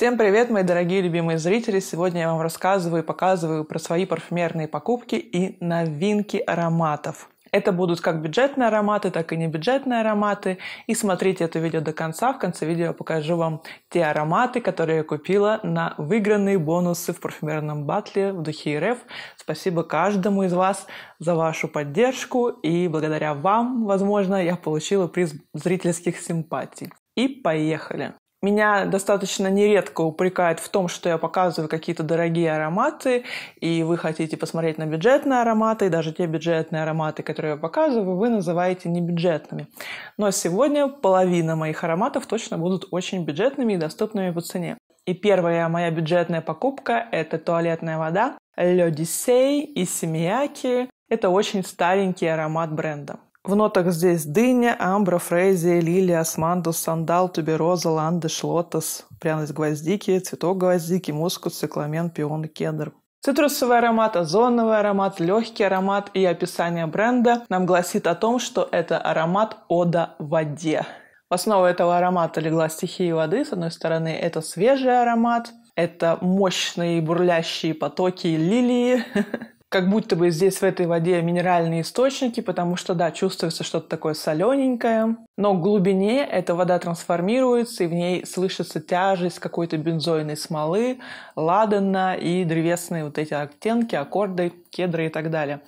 Всем привет, мои дорогие любимые зрители! Сегодня я вам рассказываю и показываю про свои парфюмерные покупки и новинки ароматов. Это будут как бюджетные ароматы, так и небюджетные ароматы. И смотрите это видео до конца. В конце видео я покажу вам те ароматы, которые я купила на выигранные бонусы в парфюмерном батле в духе РФ. Спасибо каждому из вас за вашу поддержку. И благодаря вам, возможно, я получила приз зрительских симпатий. И поехали! Меня достаточно нередко упрекают в том, что я показываю какие-то дорогие ароматы, и вы хотите посмотреть на бюджетные ароматы, и даже те бюджетные ароматы, которые я показываю, вы называете небюджетными. Но сегодня половина моих ароматов точно будут очень бюджетными и доступными по цене. И первая моя бюджетная покупка – это туалетная вода Лёдисей и Семьяки. Это очень старенький аромат бренда. В нотах здесь дыня, амбра, фрезия, лилия, османдус, сандал, тубероза, ландыш, лотос, пряность гвоздики, цветок гвоздики, мускус, цикламен, пион кедр. Цитрусовый аромат, озоновый аромат, легкий аромат и описание бренда нам гласит о том, что это аромат ода в воде. В основу этого аромата легла стихия воды. С одной стороны, это свежий аромат, это мощные бурлящие потоки лилии, как будто бы здесь в этой воде минеральные источники, потому что, да, чувствуется что-то такое солененькое, но в глубине эта вода трансформируется, и в ней слышится тяжесть какой-то бензойной смолы, ладана и древесные вот эти оттенки, аккорды, кедры и так далее.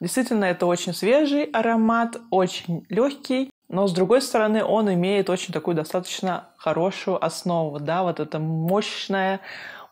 Действительно, это очень свежий аромат, очень легкий, но, с другой стороны, он имеет очень такую достаточно хорошую основу, да, вот это мощное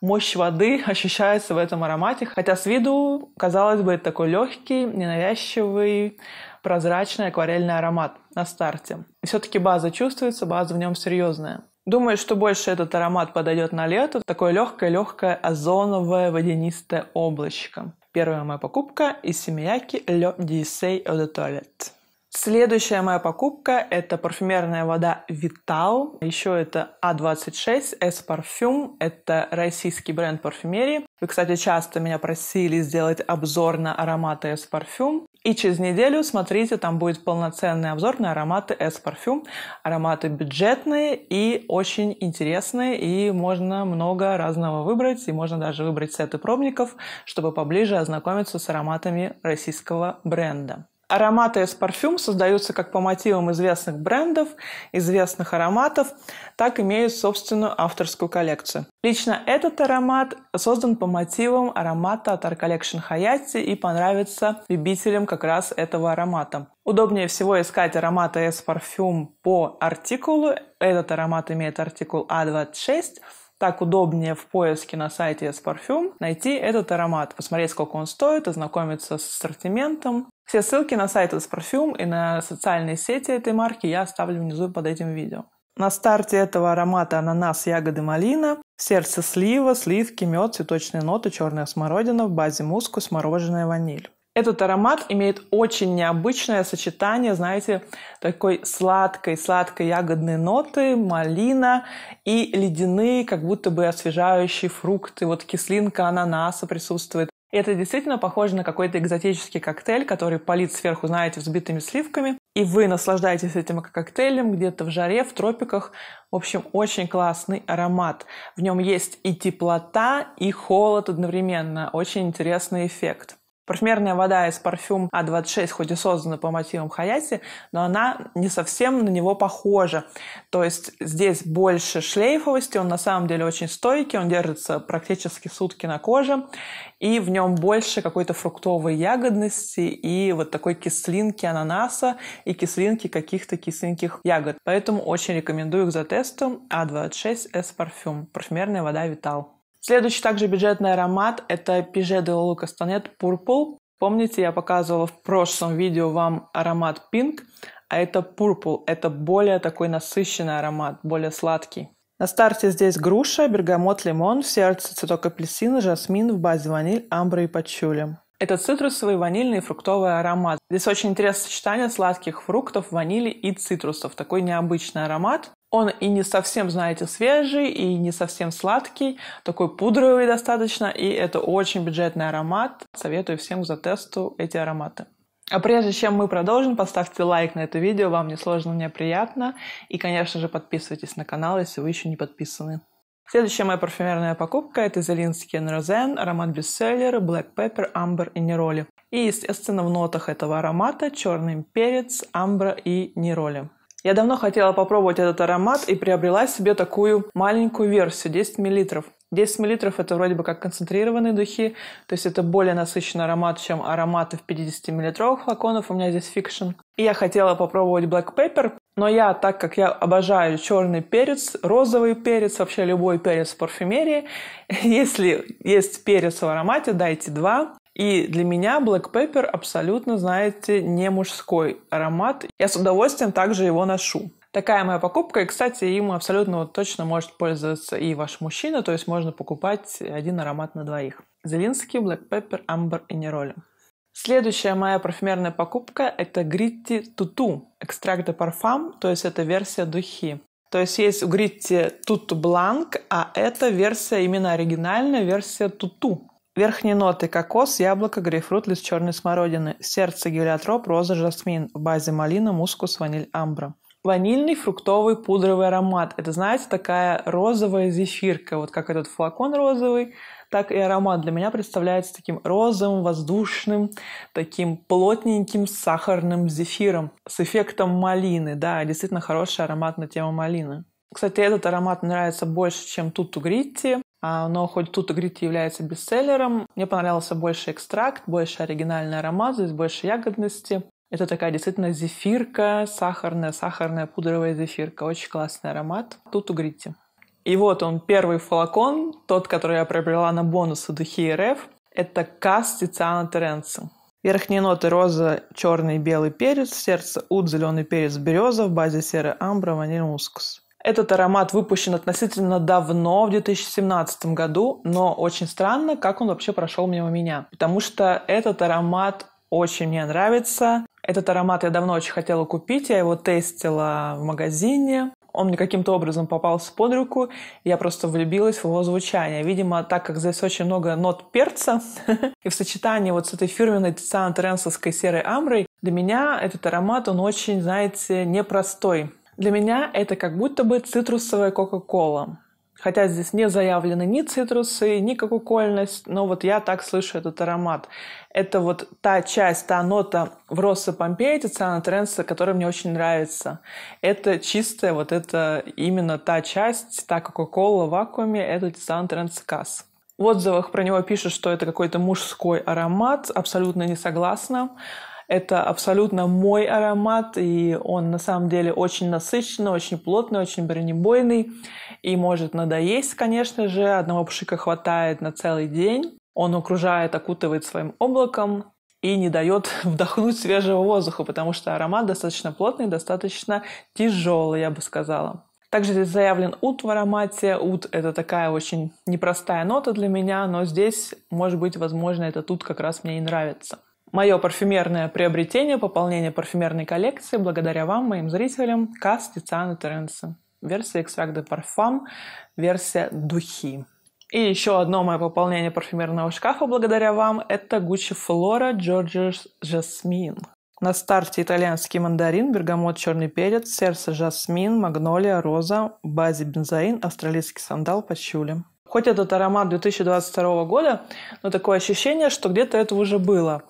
мощь воды ощущается в этом аромате, хотя с виду, казалось бы, это такой легкий, ненавязчивый, прозрачный акварельный аромат на старте. все-таки база чувствуется, база в нем серьезная. Думаю, что больше этот аромат подойдет на лето. Такое легкое-легкое озоновое водянистое облачко. Первая моя покупка из семьяки Le Dissey au de Toilette. Следующая моя покупка — это парфюмерная вода Vital. Еще это А26, S-Parfum. Это российский бренд парфюмерии. Вы, кстати, часто меня просили сделать обзор на ароматы S-Parfum. И через неделю, смотрите, там будет полноценный обзор на ароматы S-Parfum. Ароматы бюджетные и очень интересные, и можно много разного выбрать, и можно даже выбрать сеты пробников, чтобы поближе ознакомиться с ароматами российского бренда. Ароматы из парфюм создаются как по мотивам известных брендов, известных ароматов, так имеют собственную авторскую коллекцию. Лично этот аромат создан по мотивам аромата от Art Collection Hayati и понравится любителям как раз этого аромата. Удобнее всего искать ароматы из парфюм по артикулу. Этот аромат имеет артикул А26, так удобнее в поиске на сайте S-Parfum найти этот аромат, посмотреть, сколько он стоит, ознакомиться с ассортиментом. Все ссылки на сайт S-Parfum и на социальные сети этой марки я оставлю внизу под этим видео. На старте этого аромата ананас, ягоды, малина, сердце слива, сливки, мед, цветочные ноты, черная смородина, в базе мускус, мороженое, ваниль. Этот аромат имеет очень необычное сочетание, знаете, такой сладкой, сладкой ягодной ноты, малина и ледяные, как будто бы освежающие фрукты. Вот кислинка ананаса присутствует. И это действительно похоже на какой-то экзотический коктейль, который полит сверху, знаете, взбитыми сливками. И вы наслаждаетесь этим коктейлем где-то в жаре, в тропиках. В общем, очень классный аромат. В нем есть и теплота, и холод одновременно. Очень интересный эффект. Парфюмерная вода из парфюм А26 хоть и создана по мотивам Хаяси, но она не совсем на него похожа. То есть здесь больше шлейфовости, он на самом деле очень стойкий, он держится практически сутки на коже, и в нем больше какой-то фруктовой ягодности и вот такой кислинки ананаса и кислинки каких-то кисленьких ягод. Поэтому очень рекомендую к затесту А26 S Parfum. Парфюмерная вода Витал. Следующий также бюджетный аромат – это Pige de Lulu Castanet Purple. Помните, я показывала в прошлом видео вам аромат Pink, а это Purple. Это более такой насыщенный аромат, более сладкий. На старте здесь груша, бергамот, лимон, в сердце цветок апельсина, жасмин, в базе ваниль, амбра и пачули. Это цитрусовый, ванильный и фруктовый аромат. Здесь очень интересное сочетание сладких фруктов, ванили и цитрусов. Такой необычный аромат. Он и не совсем, знаете, свежий, и не совсем сладкий, такой пудровый достаточно, и это очень бюджетный аромат. Советую всем за тесту эти ароматы. А прежде чем мы продолжим, поставьте лайк на это видео, вам не сложно, мне приятно. И, конечно же, подписывайтесь на канал, если вы еще не подписаны. Следующая моя парфюмерная покупка – это Зелинский Розен, аромат бестселлер, Black Pepper, Amber и Нероли. И, естественно, в нотах этого аромата черный перец, амбра и нероли. Я давно хотела попробовать этот аромат и приобрела себе такую маленькую версию, 10 мл. 10 мл это вроде бы как концентрированные духи, то есть это более насыщенный аромат, чем ароматы в 50 миллилитровых флаконов. У меня здесь фикшн. И я хотела попробовать Black Pepper, но я, так как я обожаю черный перец, розовый перец, вообще любой перец в парфюмерии, если есть перец в аромате, дайте два. И для меня Black Pepper абсолютно, знаете, не мужской аромат. Я с удовольствием также его ношу. Такая моя покупка. И, кстати, им абсолютно вот точно может пользоваться и ваш мужчина. То есть можно покупать один аромат на двоих. Зелинский, Black Pepper, Amber и Neroli. Следующая моя парфюмерная покупка – это Гритти Tutu экстракт де парфам, то есть это версия духи. То есть есть у Гритти Туту Бланк, а это версия именно оригинальная, версия Tutu. Верхние ноты – кокос, яблоко, грейпфрут, лист черной смородины, сердце, гелиотроп, роза, жасмин, в базе малина, мускус, ваниль, амбра. Ванильный, фруктовый, пудровый аромат. Это, знаете, такая розовая зефирка. Вот как этот флакон розовый, так и аромат для меня представляется таким розовым, воздушным, таким плотненьким сахарным зефиром с эффектом малины. Да, действительно хороший аромат на тему малины. Кстати, этот аромат нравится больше, чем Тутту Гритти. А, но хоть тут Грит является бестселлером, мне понравился больше экстракт, больше оригинальный аромат, здесь больше ягодности. Это такая действительно зефирка, сахарная, сахарная пудровая зефирка. Очень классный аромат. Тут у И вот он, первый флакон, тот, который я приобрела на бонусы духи РФ. Это Кас Тициана Теренца. Верхние ноты роза, черный и белый перец, сердце ут, зеленый перец, береза, в базе серый амбра, ваниль, мускус. Этот аромат выпущен относительно давно, в 2017 году, но очень странно, как он вообще прошел мимо меня. Потому что этот аромат очень мне нравится. Этот аромат я давно очень хотела купить, я его тестила в магазине. Он мне каким-то образом попался под руку, я просто влюбилась в его звучание. Видимо, так как здесь очень много нот перца, и в сочетании вот с этой фирменной Тициан Тренсовской серой амброй, для меня этот аромат, он очень, знаете, непростой. Для меня это как будто бы цитрусовая Кока-Кола. Хотя здесь не заявлены ни цитрусы, ни кококольность, но вот я так слышу этот аромат. Это вот та часть, та нота в Росса Помпеи Тициана Тренса, которая мне очень нравится. Это чистая, вот это именно та часть, та Кока-Кола в вакууме, это Тициан Тренс Касс. В отзывах про него пишут, что это какой-то мужской аромат, абсолютно не согласна. Это абсолютно мой аромат, и он на самом деле очень насыщенный, очень плотный, очень бронебойный, и может надоесть, конечно же. Одного пшика хватает на целый день. Он окружает, окутывает своим облаком, и не дает вдохнуть свежего воздуха, потому что аромат достаточно плотный, достаточно тяжелый, я бы сказала. Также здесь заявлен ут в аромате. Ут — это такая очень непростая нота для меня, но здесь, может быть, возможно, этот ут как раз мне и нравится. Мое парфюмерное приобретение, пополнение парфюмерной коллекции благодаря вам, моим зрителям, Кас, Тициана Теренса. Версия экстракт де парфам, версия духи. И еще одно мое пополнение парфюмерного шкафа благодаря вам – это Gucci Flora Georges Jasmine. На старте итальянский мандарин, бергамот, черный перец, сердце, жасмин, магнолия, роза, базе бензоин, австралийский сандал, пачули. Хоть этот аромат 2022 года, но такое ощущение, что где-то это уже было.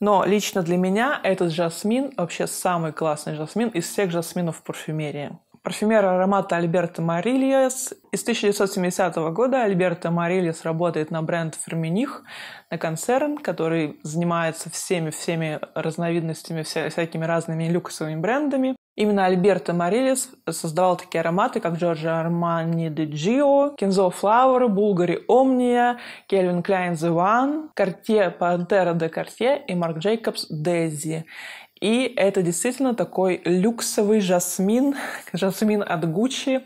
Но лично для меня этот жасмин вообще самый классный жасмин из всех жасминов в парфюмерии. Парфюмер аромата Альберта Марильес. Из 1970 года Альберта Марильес работает на бренд Ферминих, на концерн, который занимается всеми-всеми разновидностями, вся, всякими разными люксовыми брендами. Именно Альберто Морелис создавал такие ароматы, как Джорджи Армани де Джио, Кинзо Флауэр, Булгари Омния, Кельвин Клайн The One, Картье Пантера де Картье и Марк Джейкобс Дези. И это действительно такой люксовый жасмин, жасмин от Гуччи.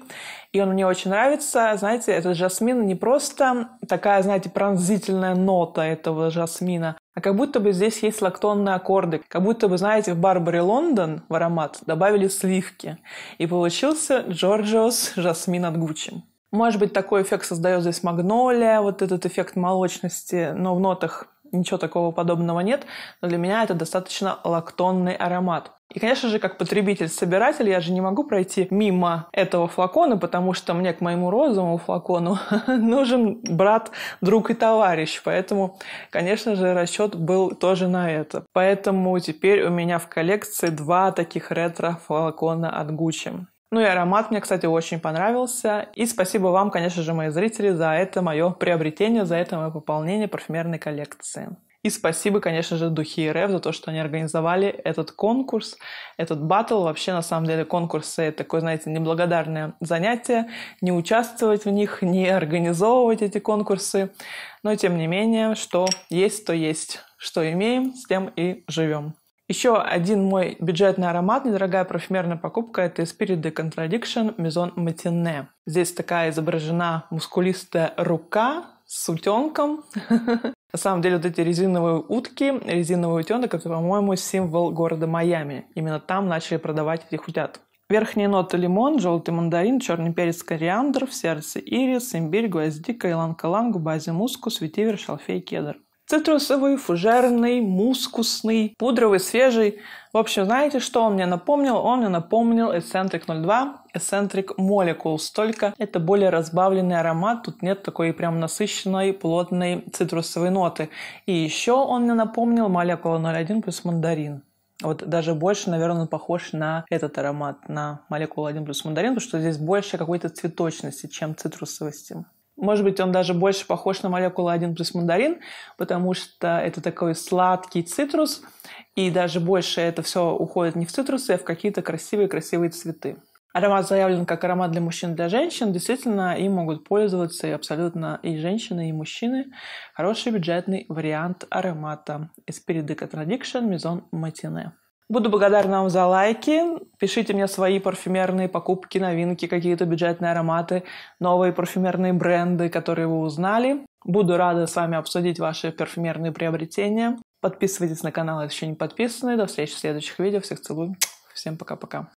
И он мне очень нравится. Знаете, этот жасмин не просто такая, знаете, пронзительная нота этого жасмина, а как будто бы здесь есть лактонные аккорды. Как будто бы, знаете, в Барбаре Лондон в аромат добавили сливки. И получился Джорджиос жасмин от Гуччи. Может быть, такой эффект создает здесь магнолия, вот этот эффект молочности, но в нотах ничего такого подобного нет, но для меня это достаточно лактонный аромат. И, конечно же, как потребитель-собиратель, я же не могу пройти мимо этого флакона, потому что мне к моему розовому флакону нужен брат, друг и товарищ. Поэтому, конечно же, расчет был тоже на это. Поэтому теперь у меня в коллекции два таких ретро-флакона от Gucci. Ну и аромат мне, кстати, очень понравился. И спасибо вам, конечно же, мои зрители, за это мое приобретение, за это мое пополнение парфюмерной коллекции. И спасибо, конечно же, Духи РФ за то, что они организовали этот конкурс, этот батл. Вообще, на самом деле, конкурсы — такое, знаете, неблагодарное занятие. Не участвовать в них, не организовывать эти конкурсы. Но, тем не менее, что есть, то есть. Что имеем, с тем и живем. Еще один мой бюджетный аромат, недорогая парфюмерная покупка, это Spirit de Contradiction Maison Matinée. Здесь такая изображена мускулистая рука с утенком. На самом деле, вот эти резиновые утки, резиновый утенок, это, по-моему, символ города Майами. Именно там начали продавать этих утят. Верхние ноты лимон, желтый мандарин, черный перец, кориандр, в сердце ирис, имбирь, гвоздика, иланг-иланг, базе мускус, ветивер, шалфей, кедр. Цитрусовый, фужерный, мускусный, пудровый, свежий. В общем, знаете, что он мне напомнил? Он мне напомнил Eccentric 02, Eccentric Molecules, только это более разбавленный аромат, тут нет такой прям насыщенной, плотной цитрусовой ноты. И еще он мне напомнил Molecule 01 плюс мандарин. Вот даже больше, наверное, похож на этот аромат, на молекулу 1 плюс мандарин, потому что здесь больше какой-то цветочности, чем цитрусовости. Может быть, он даже больше похож на молекулу 1 плюс мандарин, потому что это такой сладкий цитрус, и даже больше это все уходит не в цитрусы, а в какие-то красивые-красивые цветы. Аромат заявлен как аромат для мужчин для женщин. Действительно, им могут пользоваться и абсолютно и женщины, и мужчины. Хороший бюджетный вариант аромата из переды мизон матине. Буду благодарна вам за лайки. Пишите мне свои парфюмерные покупки, новинки, какие-то бюджетные ароматы, новые парфюмерные бренды, которые вы узнали. Буду рада с вами обсудить ваши парфюмерные приобретения. Подписывайтесь на канал, если еще не подписаны. До встречи в следующих видео. Всех целую. Всем пока-пока.